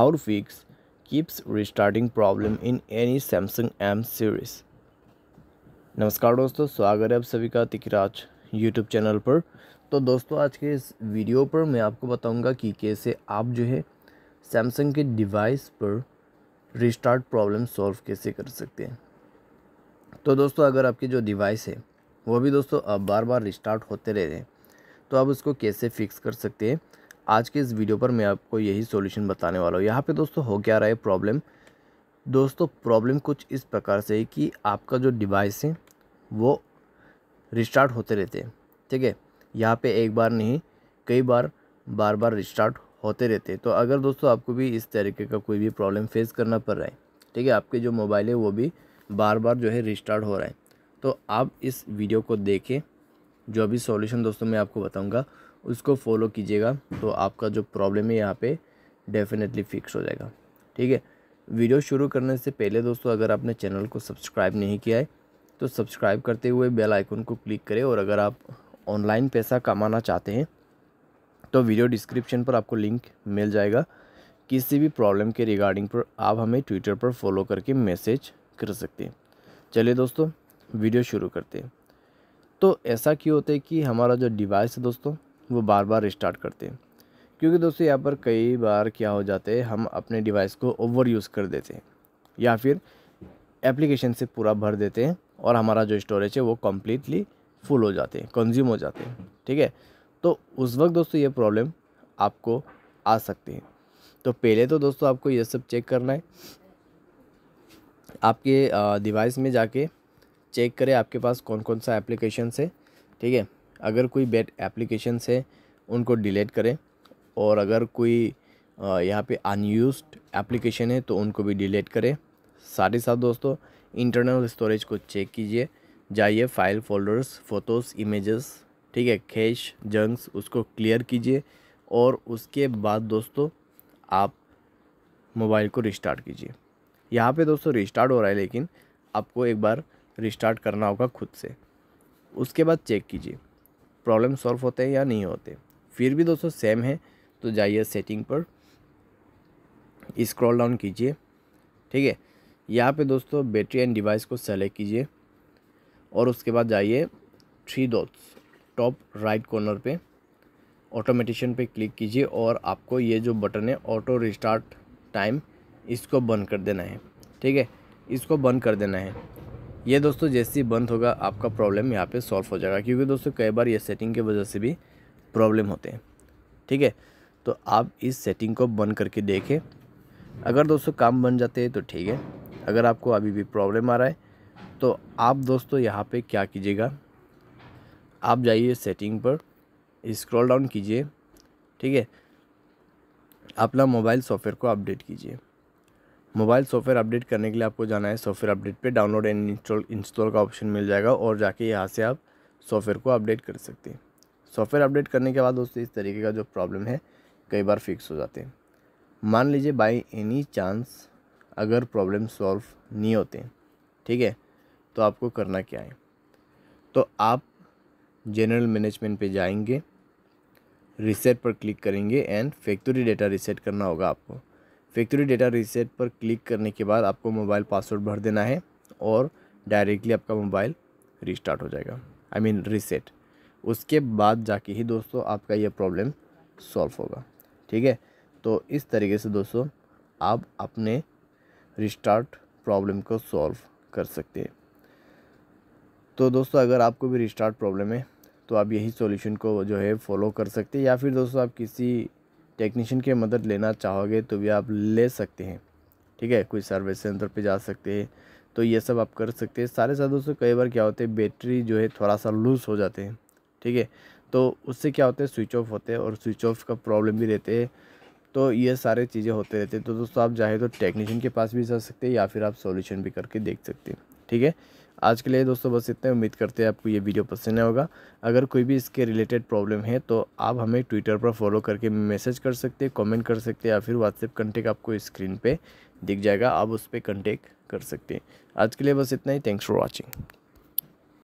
how to fix keeps restarting problem in any Samsung M series. नमस्कार दोस्तों स्वागत है आप सभी का तिकराज YouTube चैनल पर तो दोस्तों आज के इस वीडियो पर मैं आपको बताऊंगा कि कैसे आप जो है सैमसंग के डिवाइस पर रिस्टार्ट प्रॉब्लम सॉल्व कैसे कर सकते हैं तो दोस्तों अगर आपके जो डिवाइस है वो भी दोस्तों अब बार बार रिस्टार्ट होते रहते हैं तो आप उसको कैसे फिक्स कर सकते हैं आज के इस वीडियो पर मैं आपको यही सॉल्यूशन बताने वाला हूँ यहाँ पे दोस्तों हो क्या रहा है प्रॉब्लम दोस्तों प्रॉब्लम कुछ इस प्रकार से है कि आपका जो डिवाइस है वो रिस्टार्ट होते रहते हैं ठीक है यहाँ पे एक बार नहीं कई बार बार बार रिस्टार्ट होते रहते हैं तो अगर दोस्तों आपको भी इस तरीके का कोई भी प्रॉब्लम फेस करना पड़ रहा है ठीक है आपके जो मोबाइल है वो भी बार बार जो है रिस्टार्ट हो रहा है तो आप इस वीडियो को देखें जो अभी सॉल्यूशन दोस्तों मैं आपको बताऊंगा उसको फॉलो कीजिएगा तो आपका जो प्रॉब्लम है यहाँ पे डेफिनेटली फिक्स हो जाएगा ठीक है वीडियो शुरू करने से पहले दोस्तों अगर आपने चैनल को सब्सक्राइब नहीं किया है तो सब्सक्राइब करते हुए बेल आइकन को क्लिक करें और अगर आप ऑनलाइन पैसा कमाना चाहते हैं तो वीडियो डिस्क्रिप्शन पर आपको लिंक मिल जाएगा किसी भी प्रॉब्लम के रिगार्डिंग पर आप हमें ट्विटर पर फॉलो करके मैसेज कर सकते हैं चलिए दोस्तों वीडियो शुरू करते हैं तो ऐसा क्यों होता है कि हमारा जो डिवाइस है दोस्तों वो बार बार रिस्टार्ट करते हैं क्योंकि दोस्तों यहाँ पर कई बार क्या हो जाते हैं हम अपने डिवाइस को ओवर यूज़ कर देते हैं या फिर एप्लीकेशन से पूरा भर देते हैं और हमारा जो स्टोरेज है वो कम्प्लीटली फुल हो जाते हैं कंज्यूम हो जाते हैं ठीक है तो उस वक्त दोस्तों ये प्रॉब्लम आपको आ सकती है तो पहले तो दोस्तों आपको ये सब चेक करना है आपके डिवाइस में जाके चेक करें आपके पास कौन कौन सा एप्लीकेशन है ठीक है अगर कोई बेड एप्लीकेशन है उनको डिलीट करें और अगर कोई यहाँ पे अनयूज एप्लीकेशन है तो उनको भी डिलीट करें साथ ही साथ दोस्तों इंटरनल स्टोरेज को चेक कीजिए जाइए फाइल फोल्डर्स फ़ोटोज़ इमेजेस ठीक है कैश जंक्स उसको क्लियर कीजिए और उसके बाद दोस्तों आप मोबाइल को रिस्टार्ट कीजिए यहाँ पे दोस्तों रिस्टार्ट हो रहा है लेकिन आपको एक बार रिस्टार्ट करना होगा खुद से उसके बाद चेक कीजिए प्रॉब्लम सॉल्व होते हैं या नहीं होते फिर भी दोस्तों सेम है तो जाइए सेटिंग पर स्क्रॉल डाउन कीजिए ठीक है यहाँ पे दोस्तों बैटरी एंड डिवाइस को सेलेक्ट कीजिए और उसके बाद जाइए three dots top right corner पे ऑटोमेटिशन पे क्लिक कीजिए और आपको ये जो बटन है ऑटो रिस्टार्ट टाइम इसको बंद कर देना है ठीक है इसको बंद कर देना है ये दोस्तों जैसे ही बंद होगा आपका प्रॉब्लम यहाँ पे सॉल्व हो जाएगा क्योंकि दोस्तों कई बार ये सेटिंग की वजह से भी प्रॉब्लम होते हैं ठीक है तो आप इस सेटिंग को बंद करके देखें अगर दोस्तों काम बन जाते हैं तो ठीक है अगर आपको अभी भी प्रॉब्लम आ रहा है तो आप दोस्तों यहाँ पर क्या कीजिएगा आप जाइए सेटिंग पर इस्क्रॉल डाउन कीजिए ठीक है अपना मोबाइल सॉफ्टवेयर को अपडेट कीजिए मोबाइल सॉफ्टवेयर अपडेट करने के लिए आपको जाना है सॉफ्टवेयर अपडेट पे डाउनलोड एंड इंस्टॉल इंस्टॉल का ऑप्शन मिल जाएगा और जाके यहाँ से आप सॉफ्टवेयर को अपडेट कर सकते हैं सॉफ्टवेयर अपडेट करने के बाद दोस्तों इस तरीके का जो प्रॉब्लम है कई बार फिक्स हो जाते हैं मान लीजिए बाई एनी चांस अगर प्रॉब्लम सॉल्व नहीं होते ठीक है तो आपको करना क्या है तो आप जनरल मैनेजमेंट पर जाएंगे रिसेट पर क्लिक करेंगे एंड फैक्ट्री डेटा रिसेट करना होगा आपको फैक्ट्री डेटा रीसेट पर क्लिक करने के बाद आपको मोबाइल पासवर्ड भर देना है और डायरेक्टली आपका मोबाइल रिस्टार्ट हो जाएगा आई मीन रीसेट उसके बाद जाके ही दोस्तों आपका ये प्रॉब्लम सॉल्व होगा ठीक है तो इस तरीके से दोस्तों आप अपने रिस्टार्ट प्रॉब्लम को सॉल्व कर सकते हैं तो दोस्तों अगर आपको भी रिस्टार्ट प्रॉब्लम है तो आप यही सॉल्यूशन को जो है फॉलो कर सकते हैं या फिर दोस्तों आप किसी टेक्नीशियन की मदद लेना चाहोगे तो भी आप ले सकते हैं ठीक है कोई सर्विस सेंटर पे जा सकते हैं तो ये सब आप कर सकते हैं सारे साथ दोस्तों कई बार क्या होते हैं बैटरी जो है थोड़ा सा लूज़ हो जाते हैं ठीक है तो उससे क्या होता है स्विच ऑफ होते हैं और स्विच ऑफ का प्रॉब्लम भी रहते हैं तो ये सारे चीज़ें होते रहते हैं तो दोस्तों आप चाहे तो टेक्नीशियन के पास भी जा सकते हैं या फिर आप सॉल्यूशन भी करके देख सकते हैं ठीक है आज के लिए दोस्तों बस इतने उम्मीद करते हैं आपको ये वीडियो पसंद आया होगा अगर कोई भी इसके रिलेटेड प्रॉब्लम है तो आप हमें ट्विटर पर फॉलो करके मैसेज कर सकते हैं कमेंट कर सकते हैं या फिर व्हाट्सएप कंटेक्ट आपको स्क्रीन पे दिख जाएगा आप उस पर कंटेक्ट कर सकते हैं आज के लिए बस इतना ही थैंक्स फॉर वॉचिंग